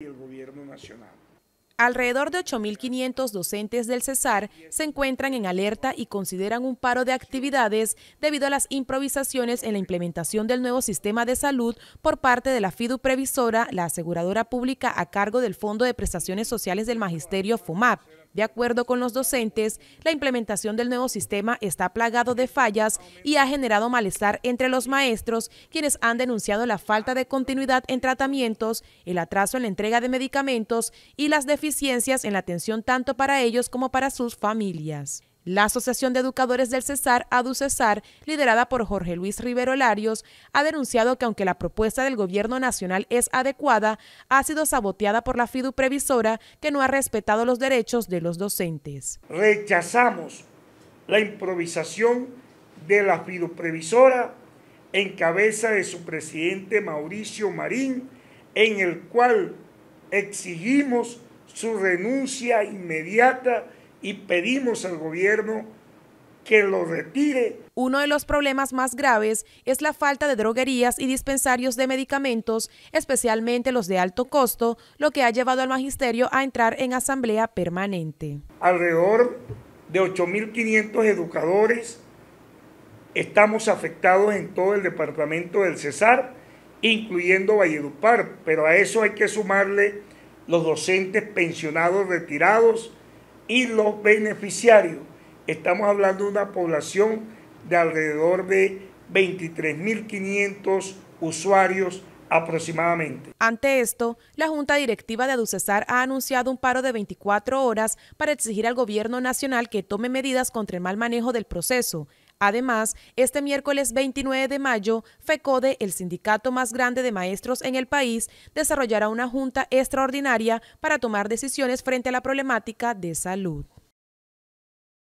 el gobierno nacional. Alrededor de 8.500 docentes del CESAR se encuentran en alerta y consideran un paro de actividades debido a las improvisaciones en la implementación del nuevo sistema de salud por parte de la FIDU Previsora, la aseguradora pública a cargo del Fondo de Prestaciones Sociales del Magisterio (Fumap). De acuerdo con los docentes, la implementación del nuevo sistema está plagado de fallas y ha generado malestar entre los maestros, quienes han denunciado la falta de continuidad en tratamientos, el atraso en la entrega de medicamentos y las deficiencias en la atención tanto para ellos como para sus familias. La Asociación de Educadores del Cesar, ADUCESAR, liderada por Jorge Luis Rivero Larios, ha denunciado que aunque la propuesta del gobierno nacional es adecuada, ha sido saboteada por la FIDU previsora que no ha respetado los derechos de los docentes. Rechazamos la improvisación de la FIDU previsora en cabeza de su presidente Mauricio Marín, en el cual exigimos su renuncia inmediata y pedimos al gobierno que lo retire. Uno de los problemas más graves es la falta de droguerías y dispensarios de medicamentos, especialmente los de alto costo, lo que ha llevado al magisterio a entrar en asamblea permanente. Alrededor de 8.500 educadores estamos afectados en todo el departamento del Cesar, incluyendo Valledupar, pero a eso hay que sumarle los docentes pensionados retirados, y los beneficiarios. Estamos hablando de una población de alrededor de 23.500 usuarios aproximadamente. Ante esto, la Junta Directiva de Aducesar ha anunciado un paro de 24 horas para exigir al Gobierno Nacional que tome medidas contra el mal manejo del proceso, Además, este miércoles 29 de mayo, FECODE, el sindicato más grande de maestros en el país, desarrollará una junta extraordinaria para tomar decisiones frente a la problemática de salud.